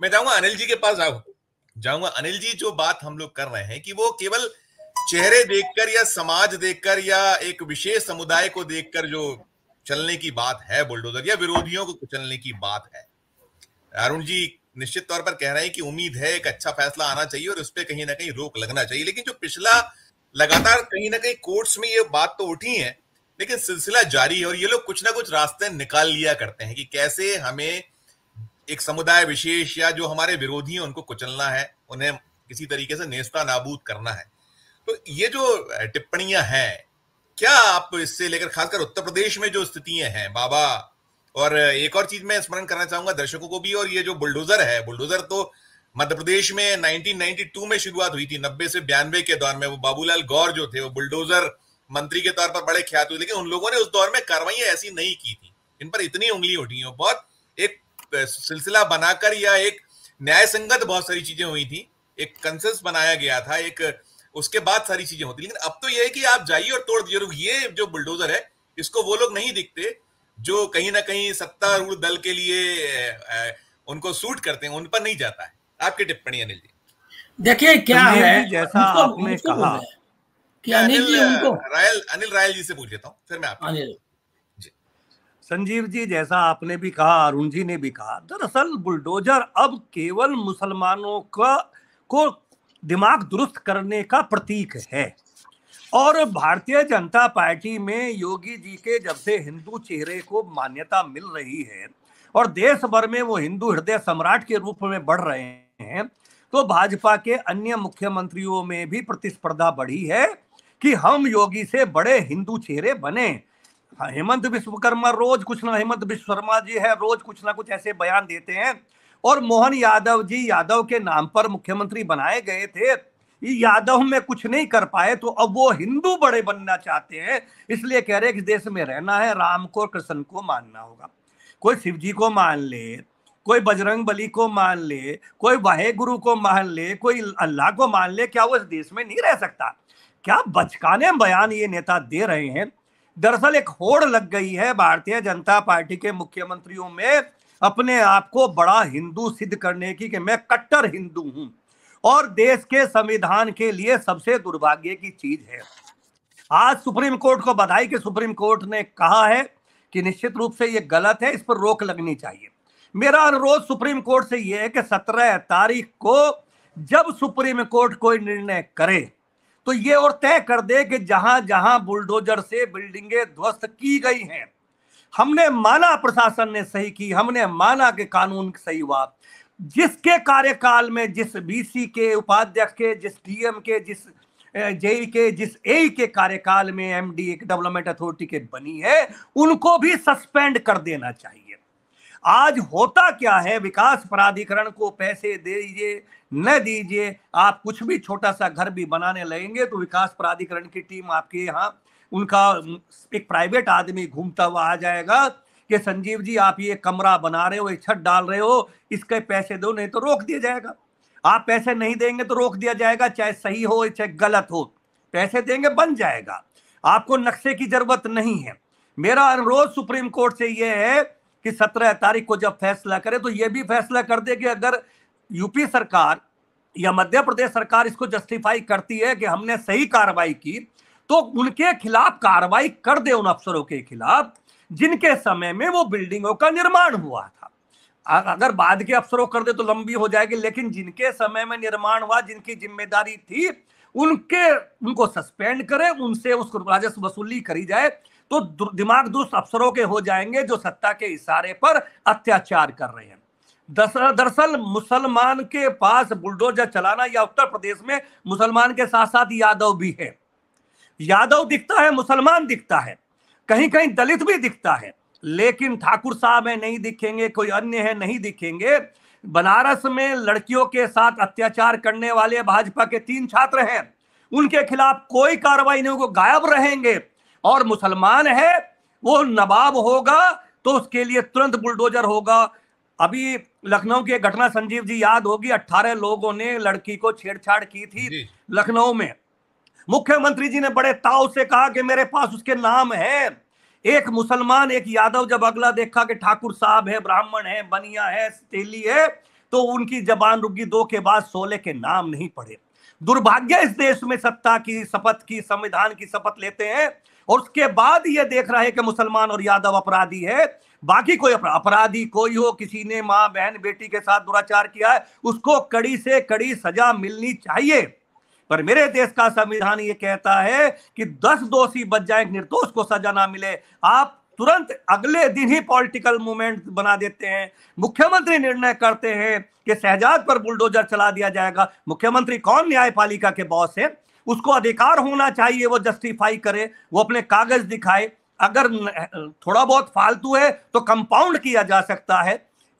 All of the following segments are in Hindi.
मैं जाऊंगा अनिल जी के पास जाऊ जाऊंगा अनिल जी जो बात हम लोग कर रहे हैं कि वो केवल चेहरे देखकर या समाज देखकर या एक विशेष समुदाय को देखकर जो चलने की बात है बुलडोजर या विरोधियों को चलने की बात है अरुण जी निश्चित तौर पर कह रहे हैं कि उम्मीद है एक अच्छा फैसला आना चाहिए और उस पर कहीं ना कहीं रोक लगना चाहिए लेकिन जो पिछला लगातार कहीं ना कहीं कोर्ट्स में ये बात तो उठी है लेकिन सिलसिला जारी है और ये लोग कुछ ना कुछ रास्ते निकाल लिया करते हैं कि कैसे हमें एक समुदाय विशेष या जो हमारे विरोधी हैं उनको कुचलना है उन्हें किसी तरीके से नेस्ता नाबूद करना है तो ये जो टिप्पणियां हैं क्या आप इससे लेकर खासकर उत्तर प्रदेश में जो स्थितियां हैं बाबा और एक और चीज मैं स्मरण करना चाहूंगा दर्शकों को भी और ये जो बुलडोजर है बुलडोजर तो मध्य प्रदेश में 1992 में शुरुआत हुई थी नब्बे से बयानवे के दौर में वो बाबूलाल गौर जो थे वो बुलडोजर मंत्री के तौर पर बड़े ख्यात हुए लेकिन उन लोगों ने उस दौर में कार्रवाई ऐसी नहीं की थी इन पर इतनी उंगली उठी है बहुत एक सिलसिला बनाकर या एक न्याय संगत बहुत सारी चीजें हुई थी एक कंसेंस बनाया गया था एक उसके बाद सारी चीजें होती लेकिन अब तो यह है कि आप जाइए और तोड़ दीजिए ये जो बुलडोजर है इसको वो लोग नहीं दिखते जो कहीं ना कहीं सत्तारूढ़ दल के लिए उनको सूट करते हैं उन पर नहीं जाता है आपकी टिप्पणी अनिल जी देखिए क्या है जैसा आपने कहा कि अनिल जी उनको रायल अनिल रायल जी से पूछ लेता हूँ फिर मैं आप अनिल संजीव जी जैसा आपने भी कहा अरुण जी ने भी कहा दरअसल बुलडोजर अब केवल मुसलमानों का को दिमाग दुरुस्त करने का प्रतीक है और भारतीय जनता पार्टी में योगी जी के जब से हिंदू चेहरे को मान्यता मिल रही है और देश भर में वो हिंदू हृदय सम्राट के रूप में बढ़ रहे हैं तो भाजपा के अन्य मुख्यमंत्रियों में भी प्रतिस्पर्धा बढ़ी है कि हम योगी से बड़े हिंदू चेहरे बने हाँ, हेमंत विश्वकर्मा रोज कुछ ना हेमंत विश्वकर्मा जी है रोज कुछ ना कुछ ऐसे बयान देते हैं और मोहन यादव जी यादव के नाम पर मुख्यमंत्री बनाए गए थे यादव में कुछ नहीं कर पाए तो अब वो हिंदू बड़े बनना चाहते हैं इसलिए कह रहे कि देश में रहना है राम को कृष्ण को मानना होगा कोई शिव जी को मान ले कोई बजरंग बली को मान ले कोई वाहे गुरु को मान ले कोई अल्लाह को मान ले क्या वो इस देश में नहीं रह सकता क्या बचकाने बयान ये नेता दे रहे हैं दरअसल एक होड़ लग गई है भारतीय जनता पार्टी के मुख्यमंत्रियों में अपने आप को बड़ा हिंदू सिद्ध करने की कि मैं कट्टर हिंदू हूं और देश के संविधान के लिए सबसे दुर्भाग्य की चीज है आज सुप्रीम कोर्ट को बधाई कि सुप्रीम कोर्ट ने कहा है कि निश्चित रूप से ये गलत है इस पर रोक लगनी चाहिए मेरा अनुरोध सुप्रीम कोर्ट से यह है कि सत्रह तारीख को जब सुप्रीम कोर्ट कोई निर्णय करे तो ये और तय कर दे कि जहां जहां बुलडोजर से बिल्डिंगें ध्वस्त की गई हैं हमने माना प्रशासन ने सही की हमने माना कि कानून सही हुआ जिसके कार्यकाल में जिस बीसी के उपाध्यक्ष के जिस डीएम के जिस जेई के जिस ए e e के कार्यकाल में एमडी डेवलपमेंट अथॉरिटी के बनी है उनको भी सस्पेंड कर देना चाहिए आज होता क्या है विकास प्राधिकरण को पैसे दे दीजिए न दीजिए आप कुछ भी छोटा सा घर भी बनाने लगेंगे तो विकास प्राधिकरण की टीम आपके यहाँ उनका एक प्राइवेट आदमी घूमता हुआ आ जाएगा कि संजीव जी आप ये कमरा बना रहे हो ये छत डाल रहे हो इसके पैसे दो नहीं तो रोक दिया जाएगा आप पैसे नहीं देंगे तो रोक दिया जाएगा चाहे सही हो चाहे गलत हो पैसे देंगे बन जाएगा आपको नक्शे की जरूरत नहीं है मेरा अनुरोध सुप्रीम कोर्ट से यह है कि सत्रह तारीख को जब फैसला करे तो ये भी फैसला कर दे कि अगर यूपी सरकार या मध्य प्रदेश सरकार इसको जस्टिफाई करती है कि हमने सही कार्रवाई की तो उनके खिलाफ कार्रवाई कर दे उन अफसरों के खिलाफ जिनके समय में वो बिल्डिंगों का निर्माण हुआ था अगर बाद के अफसरों कर दे तो लंबी हो जाएगी लेकिन जिनके समय में निर्माण हुआ जिनकी जिम्मेदारी थी उनके उनको सस्पेंड करें उनसे उस राजस्व वसूली करी जाए तो दिमाग दुष्ट अफसरों के हो जाएंगे जो सत्ता के इशारे पर अत्याचार कर रहे हैं दरअसल मुसलमान के पास बुलडोजर चलाना या उत्तर प्रदेश में मुसलमान के साथ साथ यादव भी है यादव दिखता है मुसलमान दिखता है कहीं कहीं दलित भी दिखता है लेकिन ठाकुर साहब है नहीं दिखेंगे कोई अन्य है नहीं दिखेंगे बनारस में लड़कियों के साथ अत्याचार करने वाले भाजपा के तीन छात्र हैं उनके खिलाफ कोई कार्रवाई नहीं होगी गायब रहेंगे और मुसलमान है वो नवाब होगा तो उसके लिए तुरंत बुलडोजर होगा अभी लखनऊ की घटना संजीव जी याद होगी अट्ठारह लोगों ने लड़की को छेड़छाड़ की थी लखनऊ में मुख्यमंत्री जी ने बड़े ताव से कहा कि मेरे पास उसके नाम है एक मुसलमान एक यादव जब अगला देखा कि ठाकुर साहब है ब्राह्मण है बनिया है तेली है तो उनकी जबान रुकी दो के बाद सोले के नाम नहीं पड़े दुर्भाग्य इस देश में सत्ता की शपथ की संविधान की शपथ लेते हैं और उसके बाद ये देख रहा है कि मुसलमान और यादव अपराधी है बाकी कोई अपराधी कोई हो किसी ने माँ बहन बेटी के साथ दुराचार किया है उसको कड़ी से कड़ी सजा मिलनी चाहिए पर मेरे देश का संविधान ये कहता है कि दस दोषी बच जाए निर्दोष को सजा ना मिले आप तुरंत अगले दिन ही पॉलिटिकल मूवमेंट बना देते हैं मुख्यमंत्री निर्णय करते हैं कि शहजाद पर बुलडोजर चला दिया जाएगा मुख्यमंत्री कौन न्यायपालिका के बॉस है उसको अधिकार होना चाहिए वो जस्टिफाई करे वो अपने कागज दिखाए अगर थोड़ा बहुत फालतू है तो कंपाउंड किया जा सकता है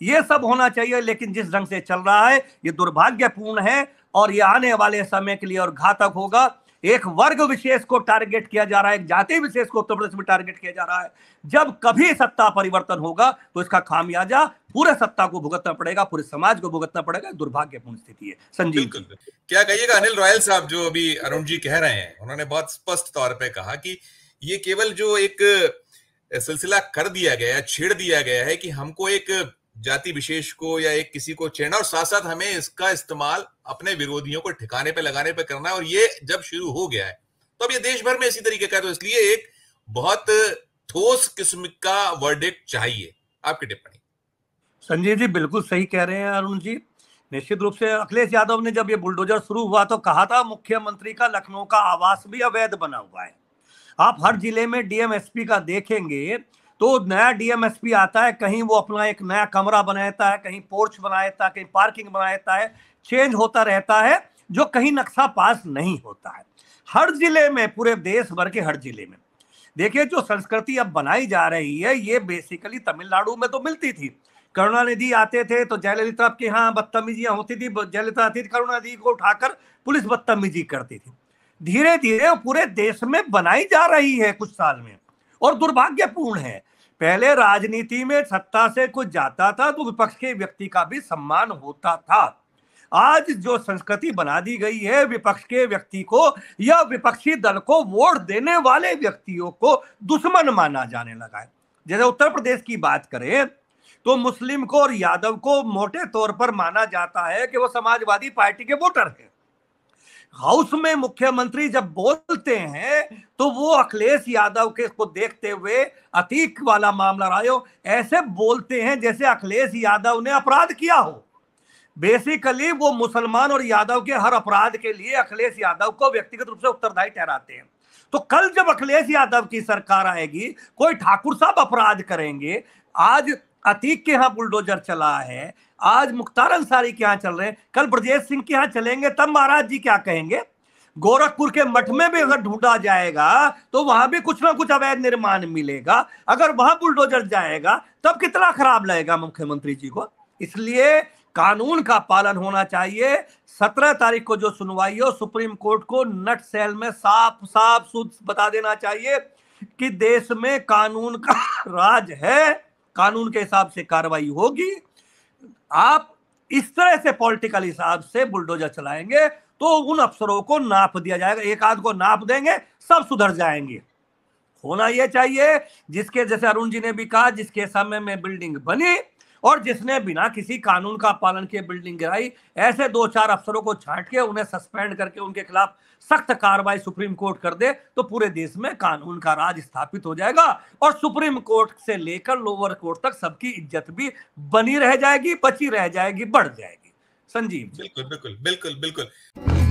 ये सब होना चाहिए लेकिन जिस ढंग से चल रहा है ये दुर्भाग्यपूर्ण है और ये आने वाले समय के लिए और घातक होगा एक वर्ग विशेष को टारगेट किया जा रहा है एक जाति विशेष को उत्तर प्रदेश में टारगेट किया जा रहा है जब कभी सत्ता परिवर्तन होगा तो इसका खामियाजा पूरे सत्ता को भुगतना पड़ेगा पूरे समाज को भुगतना पड़ेगा दुर्भाग्यपूर्ण स्थिति है संजीव क्या कहिएगा अनिल रॉयल साहब जो अभी अरुण जी कह रहे हैं उन्होंने बहुत स्पष्ट तौर पर कहा कि ये केवल जो एक सिलसिला कर दिया गया है छेड़ दिया गया है कि हमको एक जाति विशेष को या एक किसी को छेड़ना और साथ साथ हमें इसका इस्तेमाल अपने विरोधियों को ठिकाने पर लगाने पर करना है और ये जब शुरू हो गया है तो अब ये देश भर में इसी तरीके का है तो इसलिए एक बहुत ठोस किस्म का वर्डिक्ट चाहिए आपकी टिप्पणी संजय जी बिल्कुल सही कह रहे हैं अरुण जी निश्चित रूप से अखिलेश यादव ने जब ये बुलडोजर शुरू हुआ तो कहा था मुख्यमंत्री का लखनऊ का आवास भी अवैध बना हुआ है आप हर जिले में डीएमएसपी का देखेंगे तो नया डीएमएसपी आता है कहीं वो अपना एक नया कमरा बनाता है कहीं पोर्च बनाता है कहीं पार्किंग बनाता है चेंज होता रहता है जो कहीं नक्शा पास नहीं होता है हर जिले में पूरे देश भर के हर जिले में देखिए जो संस्कृति अब बनाई जा रही है ये बेसिकली तमिलनाडु में तो मिलती थी करुणा निधि आते थे तो जयललिता आपके यहाँ बदतमीजियां होती थी जयललिता आती थी करुणानिधि को उठाकर पुलिस बदतमीजी करती थी धीरे धीरे पूरे देश में बनाई जा रही है कुछ साल में और दुर्भाग्यपूर्ण है पहले राजनीति में सत्ता से कुछ जाता था तो विपक्ष के व्यक्ति का भी सम्मान होता था आज जो संस्कृति बना दी गई है विपक्ष के व्यक्ति को या विपक्षी दल को वोट देने वाले व्यक्तियों को दुश्मन माना जाने लगा है जैसे उत्तर प्रदेश की बात करें तो मुस्लिम को और यादव को मोटे तौर पर माना जाता है कि वो समाजवादी पार्टी के वोटर हैं हाउस में मुख्यमंत्री जब बोलते हैं तो वो अखिलेश यादव के को देखते हुए अतीक वाला मामला रायो ऐसे बोलते हैं जैसे अखिलेश यादव ने अपराध किया हो बेसिकली वो मुसलमान और यादव के हर अपराध के लिए अखिलेश यादव को व्यक्तिगत रूप से उत्तरदायी ठहराते हैं तो कल जब अखिलेश यादव की सरकार आएगी कोई ठाकुर साहब अपराध करेंगे आज अतीक के यहाँ बुलडोजर चला है आज मुख्तार अंसारी के यहाँ चल रहे हैं कल ब्रजेश सिंह के यहाँ चलेंगे तब महाराज जी क्या कहेंगे गोरखपुर के मठ में भी अगर ढूंढा जाएगा तो वहां भी कुछ ना कुछ अवैध निर्माण मिलेगा अगर वहां बुलडोजर जाएगा तब कितना खराब लगेगा मुख्यमंत्री जी को इसलिए कानून का पालन होना चाहिए सत्रह तारीख को जो सुनवाई हो सुप्रीम कोर्ट को नट सेल में साफ साफ सुध बता देना चाहिए कि देश में कानून का राज है कानून के हिसाब से कार्रवाई होगी आप इस तरह से पॉलिटिकल हिसाब से बुलडोजर चलाएंगे तो उन अफसरों को नाप दिया जाएगा एक आध को नाप देंगे सब सुधर जाएंगे होना यह चाहिए जिसके जैसे अरुण जी ने भी कहा जिसके समय में बिल्डिंग बनी और जिसने बिना किसी कानून का पालन किए बिल्डिंग गिराई ऐसे दो चार अफसरों को छांट के उन्हें सस्पेंड करके उनके खिलाफ सख्त कार्रवाई सुप्रीम कोर्ट कर दे तो पूरे देश में कानून का राज स्थापित हो जाएगा और सुप्रीम कोर्ट से लेकर लोअर कोर्ट तक सबकी इज्जत भी बनी रह जाएगी बची रह जाएगी बढ़ जाएगी संजीव बिल्कुल बिल्कुल बिल्कुल बिल्कुल